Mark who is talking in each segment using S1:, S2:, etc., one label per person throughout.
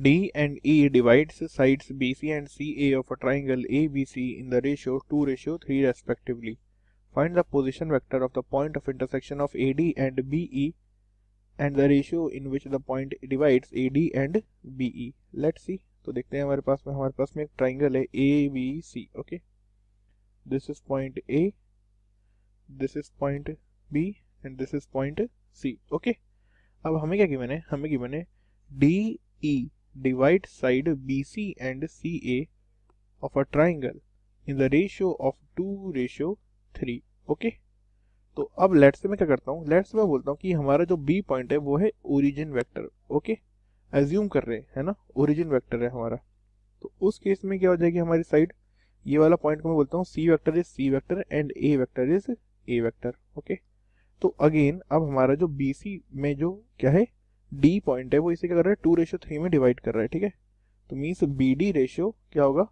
S1: D and E divides sides BC and CA of a triangle ABC in the ratio 2 ratio 3 respectively. Find the position vector of the point of intersection of AD and BE and the ratio in which the point divides AD and BE. Let's see. Let see तो देखते हैं हमारे पास में हमारे पास में एक ट्राइंगल है A B C okay this is point A this is point B and this is point C okay अब हमें क्या गिवन है हमें गिवन है D E divide side BC and CA of a triangle in the ratio of 2 ratio 3 okay तो अब late से मैं क्या करता हूँ लेट से मैं बोलता हूँ कि हमारा जो बी पॉइंट है वो है ओरिजिन वेक्टर ओके एज्यूम कर रहे हैं ना ओरिजिन वेक्टर है हमारा तो उस केस में क्या हो जाएगी हमारी साइड ये वाला पॉइंट को मैं बोलता हूँ C vector is C vector and A vector is A vector okay तो अगेन अब हमारा जो बी में जो क्या है डी पॉइंट है वो इसे क्या कर रहा है टू रेशो थ्री में डिवाइड कर रहा है ठीक है तो मीन्स बी डी रेशियो क्या होगा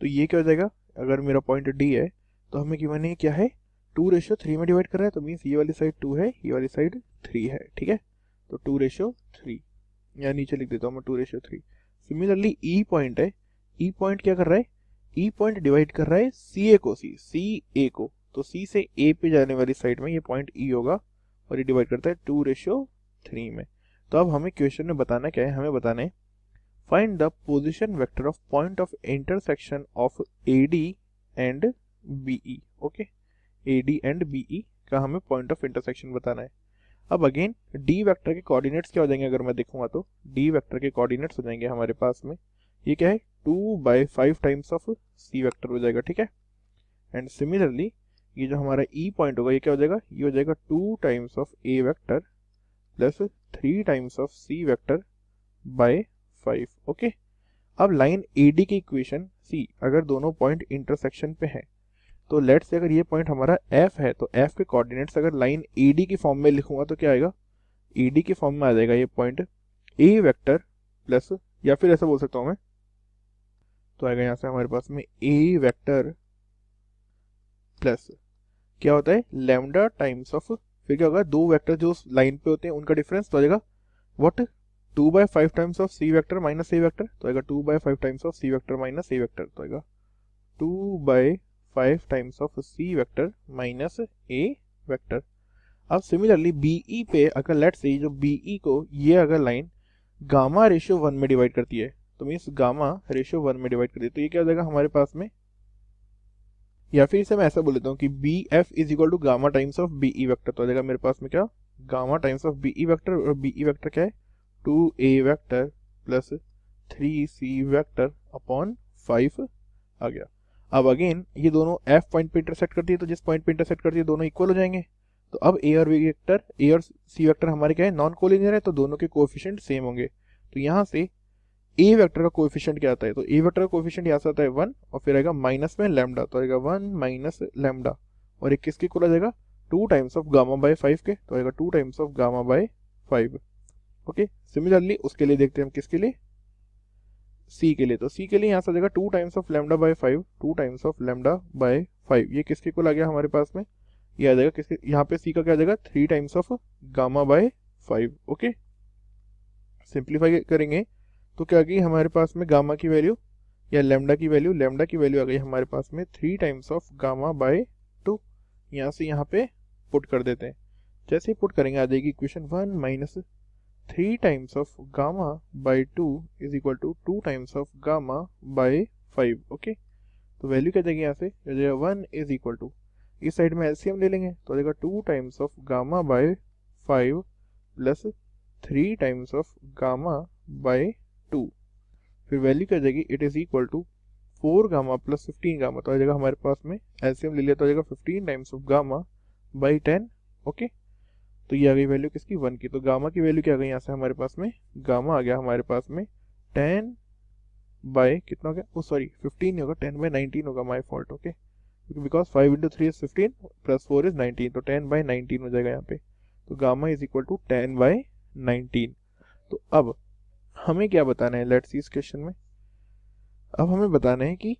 S1: तो ये क्या हो जाएगा अगर मेरा पॉइंट डी है तो हमें गिवन है क्या है टू रेशियो थ्री में डिवाइड कर रहा है तो मीन्स ये वाली साइड टू है ये वाली साइड थ्री है ठीक है तो टू रेशियो थ्री या नीचे लिख देता हूँ मैं two ratio three similarly E point है ई e पॉइंट क्या कर रहा है ई पॉइंट डिवाइड कर रहा है सी ए को सी सी ए को तो सी से ए पे जाने वाली साइड में ये पॉइंट ई e होगा और ये डिवाइड करता है टू रेशियो थ्री में तो अब हमें क्वेश्चन में बताना क्या है हमें बताना है find the position vector of point of intersection of A D and BE okay A D and BE का हमें पॉइंट ऑफ इंटरसेक्शन बताना है अब अगेन डी वेक्टर के कोऑर्डिनेट्स क्या हो जाएंगे अगर मैं देखूंगा तो डी वेक्टर के कोऑर्डिनेट्स हो जाएंगे हमारे पास में ये क्या है two by five times of C vector हो जाएगा ठीक है एंड सिमिलरली ये जो हमारा ई e पॉइंट होगा ये क्या हो जाएगा ये हो जाएगा two times of A vector plus three times of C vector by five okay अब लाइन ए डी की इक्वेशन सी अगर दोनों पॉइंट इंटरसेक्शन पे हैं तो लेट्स अगर ये पॉइंट हमारा एफ है तो एफ के कोऑर्डिनेट्स अगर लाइन ए डी की फॉर्म में लिखूंगा तो क्या आएगा ए डी के फॉर्म में आ जाएगा ये पॉइंट ए वैक्टर प्लस या फिर ऐसा बोल सकता हूँ मैं तो आएगा यहाँ से हमारे पास में ए वैक्टर प्लस क्या होता है लेमडा टाइम्स ऑफ फिर क्या होगा दो वेक्टर जो लाइन पे होते हैं उनका डिफरेंस तो, तो आएगा जाएगा what two by five times of C vector minus A vector तो आएगा two by five times of C vector minus A vector तो आएगा two by five times of C vector minus A vector अब similarly BE पे अगर let's say जो BE को ये अगर लाइन गामा रेशियो वन में डिवाइड करती है तो मीन्स गामा रेशियो वन में डिवाइड करती है तो ये क्या हो जाएगा हमारे पास में या फिर इसे मैं ऐसा बोल देता हूँ कि B F is equal to gamma times of B E vector तो आ जाएगा मेरे पास में क्या gamma times of B E vector और बी ई वैक्टर क्या है two A vector plus three C vector upon five आ गया अब अगेन ये दोनों एफ पॉइंट पे इंटरसेक्ट करती है तो जिस पॉइंट पे इंटरसेक्ट करती है दोनों इक्वल हो जाएंगे तो अब ए और बी वैक्टर ए और सी वैक्टर हमारे क्या है नॉन कोलिनियर है तो दोनों के कोफिशेंट सेम होंगे तो यहाँ से ए e वेक्टर का कोफिशियंट क्या आता है तो ए e वेक्टर का कोफिशियंट यहाँ से आता है वन और फिर आएगा माइनस में लेमडा तो आएगा वन माइनस लेमडा और एक किसके कुल आ जाएगा two times of gamma by five के तो आएगा two times of gamma by five okay similarly उसके लिए देखते हैं हम किसके लिए सी के लिए तो सी के लिए यहाँ से आ जाएगा two times of lambda by five two times of lambda by five ये किसके कुल आ गया हमारे पास में ये आ जाएगा किसके यहाँ पे सी का क्या आ जाएगा three times of gamma by five okay simplify करेंगे तो क्या आ गई हमारे पास में गामा की वैल्यू या लेमडा की वैल्यू लेमडा की वैल्यू आ गई हमारे पास में three times of gamma by two यहाँ से यहाँ पे पुट कर देते हैं जैसे ही पुट करेंगे आ जाएगी equation one minus three times of gamma by two is equal to two times of gamma by five okay तो वैल्यू क्या जाएगी यहाँ से वन इज इक्वल टू इस साइड में एलसीएम ले लेंगे तो आ जाएगा two times of gamma by five plus three times of gamma by two फिर वैल्यू क्या जाएगी it is equal to four gamma plus fifteen gamma तो आ जाएगा हमारे पास में एल्सियम ले लिया तो आ जाएगा fifteen times of gamma by ten okay तो ये आ गई वैल्यू किसकी वन की तो गामा की वैल्यू क्या आ गई यहाँ से हमारे पास में गामा आ गया हमारे पास में टेन बाय कितना हो गया ओ सॉरी फिफ्टीन होगा टेन बाई नाइनटीन होगा my fault okay because five into three is fifteen plus four is nineteen तो टेन बाई नाइनटीन हो जाएगा यहाँ पे तो gamma is equal to ten by nineteen तो अब हमें क्या बताना है लेट्स इस क्वेश्चन में अब हमें बताना है कि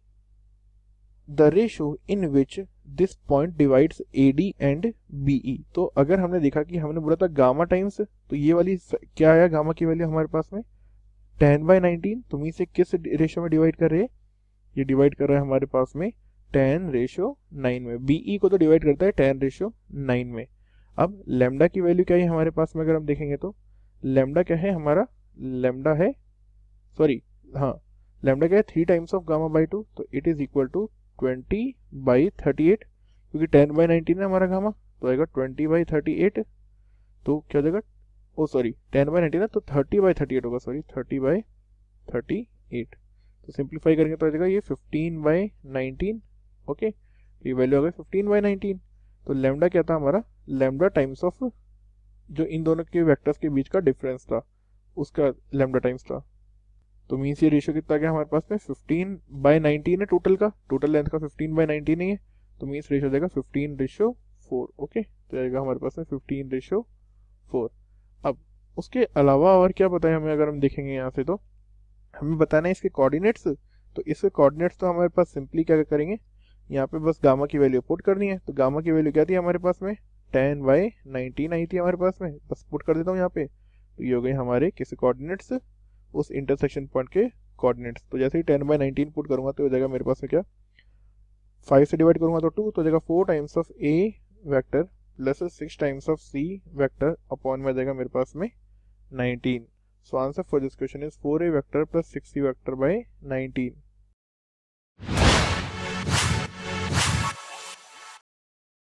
S1: the ratio in which this point divides A D and B E तो अगर हमने देखा कि हमने बोला था गामा टाइम्स तो ये वाली क्या आया गामा की वैल्यू हमारे पास में टेन बाई नाइनटीन तुम इसे किस रेशो में डिवाइड कर रहे हैं ये डिवाइड कर रहा है हमारे पास में टेन रेशो नाइन में बी ई e को तो डिवाइड करता है टेन रेशो नाइन में अब लेमडा की वैल्यू क्या है हमारे पास में अगर हम देखेंगे तो लेमडा क्या है हमारा लेमडा है सॉरी हाँ लेमडा क्या है three times of gamma by two तो it is equal to twenty by thirty eight क्योंकि टेन बाई नाइनटीन है हमारा गामा तो आएगा ट्वेंटी बाई थर्टी एट तो क्या हो जाएगा oh sorry ten by nineteen है तो थर्टी बाई थर्टी एट होगा sorry thirty by thirty eight तो सिंप्लीफाई करेंगे तो आ जाएगा ये फिफ्टीन बाई नाइनटीन ओके ये वैल्यू आ गई फिफ्टीन बाई नाइनटीन तो लेमडा क्या था हमारा लेमडा टाइम्स ऑफ जो इन दोनों के वैक्टर्स के बीच का डिफरेंस था उसका लेमडा टाइम्स था तो मीन्स ये रेशियो कितना गया हमारे पास में फिफ्टीन बाई नाइनटीन है टोटल का टोटल लेंथ का फिफ्टीन बाई नाइनटीन ही है तो मीन्स रेशियो देगा फिफ्टीन रेशियो फोर ओके तो आएगा हमारे पास में फिफ्टीन रेशियो फोर अब उसके अलावा और क्या पता है हमें अगर हम देखेंगे यहाँ से तो हमें बताना है इसके कोऑर्डिनेट्स तो इसके कोऑर्डिनेट्स तो हमारे पास सिंपली क्या करेंगे यहाँ पे बस गामा की वैल्यू पुट करनी है तो गामा की वैल्यू क्या थी हमारे पास में टेन बाई नाइनटीन आई थी हमारे पास में बस पुट कर देता हूँ यहाँ पे तो ये हो गए हमारे किस कोऑर्डिनेट्स उस इंटरसेक्शन पॉइंट के कोऑर्डिनेट्स तो जैसे ही टेन बाई नाइनटीन पुट करूंगा तो हो जाएगा मेरे पास में क्या फाइव से डिवाइड करूंगा तो टू तो हो जाएगा four times of A vector plus six times of C vector upon में आ जाएगा मेरे पास में nineteen so answer for this question is four A vector plus six C vector by nineteen